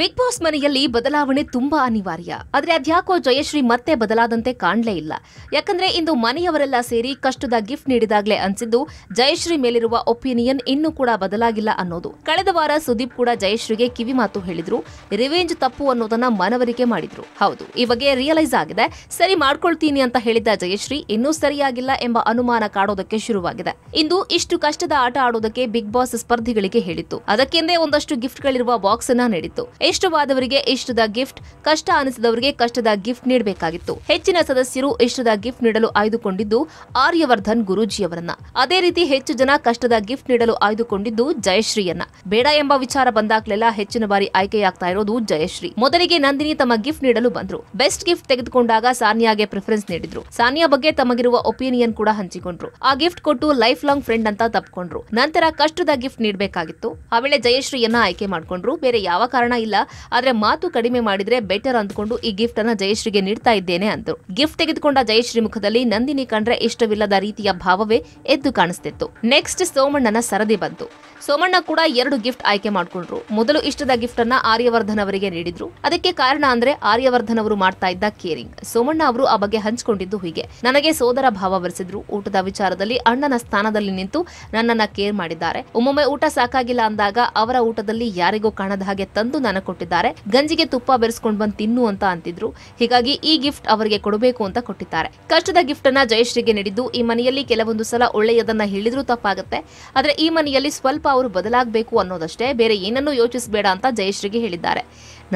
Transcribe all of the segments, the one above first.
big boss ಮನೆಯಲ್ಲಿ ಬದಲಾವಣೆ ತುಂಬಾ ಅನಿವಾರ್ಯ ಆದ್ರೆ ಅದ್ಯಾಕೋ ಜಯಶ್ರೀ ಮತ್ತೆ ಬದಲಾದಂತೆ ಕಾಣ್ಲೇ ಇಲ್ಲ ಯಾಕಂದ್ರೆ ಇಂದು ಮನೆಯವರೆಲ್ಲ ಸೇರಿ ಕಷ್ಟದ ಗಿಫ್ಟ್ ನೀಡಿದಾಗ್ಲೇ ಅನ್ಸಿದ್ದು ಜಯಶ್ರೀ ಮೇಲಿರುವ ಒಪಿನಿಯನ್ ಇನ್ನೂ ಕೂಡ ಬದಲಾಗಿಲ್ಲ ಅನ್ನೋದು ಕಳೆದ ವಾರ ಸುದೀಪ್ ಕೂಡ ಜಯಶ್ರೀಗೆ ಕಿವಿ ಮಾತು ಹೇಳಿದ್ರು ರಿವೆಂಜ್ ತಪ್ಪು ಅನ್ನೋದನ್ನ ಮನವರಿಕೆ ಮಾಡಿದ್ರು ಹೌದು ಈ ಬಗ್ಗೆ ರಿಯಲೈಸ್ ಆಗಿದೆ ಸರಿ ಮಾಡ್ಕೊಳ್ತೀನಿ ಅಂತ ಹೇಳಿದ್ದ ಜಯಶ್ರೀ ಇನ್ನೂ ಸರಿಯಾಗಿಲ್ಲ ಎಂಬ ಅನುಮಾನ ಕಾಡೋದಕ್ಕೆ ಶುರುವಾಗಿದೆ ಇಂದು ಇಷ್ಟು ಕಷ್ಟದ ಆಟ ಆಡೋದಕ್ಕೆ ಬಿಗ್ ಬಾಸ್ ಸ್ಪರ್ಧಿಗಳಿಗೆ ಹೇಳಿತ್ತು ಅದಕ್ಕೆಂದೇ ಒಂದಷ್ಟು ಗಿಫ್ಟ್ಗಳಿರುವ ಬಾಕ್ಸ್ ಅನ್ನ ನೀಡಿತ್ತು ಇಷ್ಟವಾದವರಿಗೆ ಇಷ್ಟದ ಗಿಫ್ಟ್ ಕಷ್ಟ ಅನಿಸಿದವರಿಗೆ ಕಷ್ಟದ ಗಿಫ್ಟ್ ನೀಡಬೇಕಾಗಿತ್ತು ಹೆಚ್ಚಿನ ಸದಸ್ಯರು ಇಷ್ಟದ ಗಿಫ್ಟ್ ನೀಡಲು ಆಯ್ದುಕೊಂಡಿದ್ದು ಆರ್ಯವರ್ಧನ್ ಗುರೂಜಿಯವರನ್ನ ಅದೇ ರೀತಿ ಹೆಚ್ಚು ಜನ ಕಷ್ಟದ ಗಿಫ್ಟ್ ನೀಡಲು ಆಯ್ದುಕೊಂಡಿದ್ದು ಜಯಶ್ರೀಯನ್ನ ಬೇಡ ಎಂಬ ವಿಚಾರ ಬಂದಾಗಲೆಲ್ಲ ಹೆಚ್ಚಿನ ಬಾರಿ ಆಯ್ಕೆಯಾಗ್ತಾ ಇರೋದು ಜಯಶ್ರೀ ಮೊದಲಿಗೆ ನಂದಿನಿ ತಮ್ಮ ಗಿಫ್ಟ್ ನೀಡಲು ಬಂದ್ರು ಬೆಸ್ಟ್ ಗಿಫ್ಟ್ ತೆಗೆದುಕೊಂಡಾಗ ಸಾನಿಯಾಗೆ ಪ್ರಿಫರೆನ್ಸ್ ನೀಡಿದ್ರು ಸಾನಿಯಾ ಬಗ್ಗೆ ತಮಗಿರುವ ಒಪಿನಿಯನ್ ಕೂಡ ಹಂಚಿಕೊಂಡ್ರು ಆ ಗಿಫ್ಟ್ ಕೊಟ್ಟು ಲೈಫ್ ಲಾಂಗ್ ಫ್ರೆಂಡ್ ಅಂತ ತಪ್ಕೊಂಡ್ರು ನಂತರ ಕಷ್ಟದ ಗಿಫ್ಟ್ ನೀಡಬೇಕಾಗಿತ್ತು ಆ ವೇಳೆ ಜಯಶ್ರೀಯನ್ನ ಆಯ್ಕೆ ಮಾಡ್ಕೊಂಡ್ರು ಬೇರೆ ಯಾವ ಕಾರಣ ಇಲ್ಲ ಆದ್ರೆ ಮಾತು ಕಡಿಮೆ ಮಾಡಿದ್ರೆ ಬೆಟರ್ ಅಂದ್ಕೊಂಡು ಈ ಗಿಫ್ಟ್ ಅನ್ನ ಜಯಶ್ರೀಗೆ ನೀಡ್ತಾ ಇದ್ದೇನೆ ಅಂದ್ರು ಗಿಫ್ಟ್ ತೆಗೆದುಕೊಂಡ ಜಯಶ್ರೀ ಮುಖದಲ್ಲಿ ನಂದಿನಿ ಕಂಡ್ರೆ ಇಷ್ಟವಿಲ್ಲದ ರೀತಿಯ ಭಾವವೇ ಎದ್ದು ಕಾಣಿಸ್ತಿತ್ತು ನೆಕ್ಸ್ಟ್ ಸೋಮಣ್ಣನ ಸರದಿ ಬಂತು ಸೋಮಣ್ಣ ಕೂಡ ಎರಡು ಗಿಫ್ಟ್ ಆಯ್ಕೆ ಮಾಡಿಕೊಂಡ್ರು ಮೊದಲು ಇಷ್ಟದ ಗಿಫ್ಟ್ ಅನ್ನ ಆರ್ಯವರ್ಧನ್ ಅವರಿಗೆ ನೀಡಿದ್ರು ಅದಕ್ಕೆ ಕಾರಣ ಅಂದ್ರೆ ಆರ್ಯವರ್ಧನ್ ಅವರು ಮಾಡ್ತಾ ಇದ್ದ ಕೇರಿಂಗ್ ಸೋಮಣ್ಣ ಅವರು ಆ ಬಗ್ಗೆ ಹಂಚಿಕೊಂಡಿದ್ದು ಹೀಗೆ ನನಗೆ ಸೋದರ ಭಾವ ಬರೆಸಿದ್ರು ಊಟದ ವಿಚಾರದಲ್ಲಿ ಅಣ್ಣನ ಸ್ಥಾನದಲ್ಲಿ ನಿಂತು ನನ್ನನ್ನ ಕೇರ್ ಮಾಡಿದ್ದಾರೆ ಒಮ್ಮೊಮ್ಮೆ ಊಟ ಸಾಕಾಗಿಲ್ಲ ಅಂದಾಗ ಅವರ ಊಟದಲ್ಲಿ ಯಾರಿಗೂ ಕಾಣದ ಹಾಗೆ ತಂದು ನಾನು ಕೊಟ್ಟಿದ್ದಾರೆ ಗಂಜಿಗೆ ತುಪ್ಪ ಬೆರೆಸ್ಕೊಂಡು ಬಂದು ತಿನ್ನು ಅಂತ ಅಂತಿದ್ರು ಹೀಗಾಗಿ ಈ ಗಿಫ್ಟ್ ಅವರಿಗೆ ಕೊಡಬೇಕು ಅಂತ ಕೊಟ್ಟಿದ್ದಾರೆ ಕಷ್ಟದ ಗಿಫ್ಟ್ ಅನ್ನ ಜಯಶ್ರೀಗೆ ನೀಡಿದ್ದು ಈ ಮನೆಯಲ್ಲಿ ಕೆಲವೊಂದು ಸಲ ಒಳ್ಳೆಯದನ್ನ ಹೇಳಿದ್ರು ತಪ್ಪಾಗುತ್ತೆ ಆದ್ರೆ ಈ ಮನೆಯಲ್ಲಿ ಸ್ವಲ್ಪ ಅವರು ಬದಲಾಗಬೇಕು ಅನ್ನೋದಷ್ಟೇ ಬೇರೆ ಏನನ್ನೂ ಯೋಚಿಸಬೇಡ ಅಂತ ಜಯಶ್ರೀಗೆ ಹೇಳಿದ್ದಾರೆ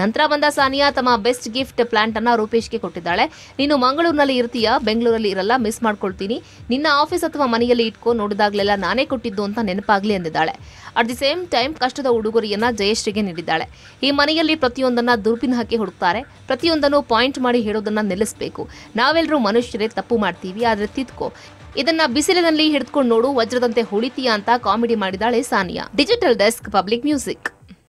ನಂತರ ಬಂದ ಸಾನಿಯಾ ತಮ್ಮ ಬೆಸ್ಟ್ ಗಿಫ್ಟ್ ಪ್ಲಾಂಟ್ ಅನ್ನ ರೂಪೇಶ್ಗೆ ಕೊಟ್ಟಿದ್ದಾಳೆ ನೀನು ಮಂಗಳೂರಿನಲ್ಲಿ ಇರ್ತೀಯಾ ಬೆಂಗಳೂರಲ್ಲಿ ಇರಲ್ಲ ಮಿಸ್ ಮಾಡ್ಕೊಳ್ತೀನಿ ನಿನ್ನ ಆಫೀಸ್ ಅಥವಾ ಮನೆಯಲ್ಲಿ ಇಟ್ಕೋ ನೋಡಿದಾಗಲೆಲ್ಲ ನಾನೇ ಕೊಟ್ಟಿದ್ದು ಅಂತ ನೆನಪಾಗ್ಲಿ ಎಂದಿದ್ದಾಳೆ ಅಟ್ ದಿ ಸೇಮ್ ಟೈಮ್ ಕಷ್ಟದ ಉಡುಗೊರೆಯನ್ನ ಜಯಶ್ರೀಗೆ ನೀಡಿದ್ದಾಳೆ ಈ ಮನೆಯಲ್ಲಿ ಪ್ರತಿಯೊಂದನ್ನ ದುರ್ಬಿನ ಹಾಕಿ ಹುಡುಕ್ತಾರೆ ಪ್ರತಿಯೊಂದನ್ನು ಪಾಯಿಂಟ್ ಮಾಡಿ ಹೇಳೋದನ್ನ ನಿಲ್ಲಿಸಬೇಕು ನಾವೆಲ್ಲರೂ ಮನುಷ್ಯರೇ ತಪ್ಪು ಮಾಡ್ತೀವಿ ಆದರೆ ತಿದ್ಕೋ ಇದನ್ನ ಬಿಸಿಲಿನಲ್ಲಿ ಹಿಡಿದುಕೊಂಡು ನೋಡು ವಜ್ರದಂತೆ ಹೊಳಿತೀಯಾ ಅಂತ ಕಾಮಿಡಿ ಮಾಡಿದಾಳೆ Sania digital desk public music